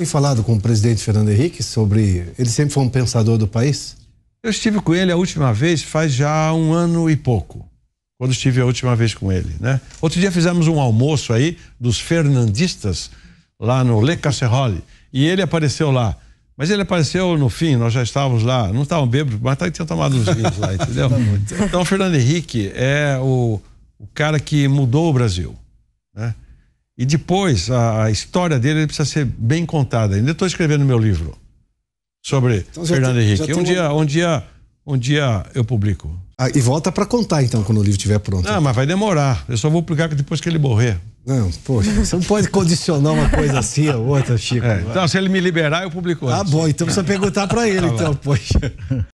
Tem falado com o presidente Fernando Henrique sobre. Ele sempre foi um pensador do país? Eu estive com ele a última vez faz já um ano e pouco. Quando estive a última vez com ele, né? Outro dia fizemos um almoço aí dos fernandistas lá no Le Casserole e ele apareceu lá. Mas ele apareceu no fim, nós já estávamos lá, não estavam bêbados, mas tá, tinha tomado uns vinhos lá, entendeu? Tá então, Fernando Henrique é o, o cara que mudou o Brasil, né? E depois, a, a história dele precisa ser bem contada. Ainda estou escrevendo meu livro sobre então, Fernando tem, Henrique. Um, dia, um dia, um dia eu publico. Ah, e volta para contar então quando o livro estiver pronto. Ah, mas vai demorar. Eu só vou publicar depois que ele morrer. Não, poxa, você não pode condicionar uma coisa assim a outra, Chico. É, então, se ele me liberar, eu publico. Ah, antes. bom, então precisa perguntar para ele, tá então, lá. poxa.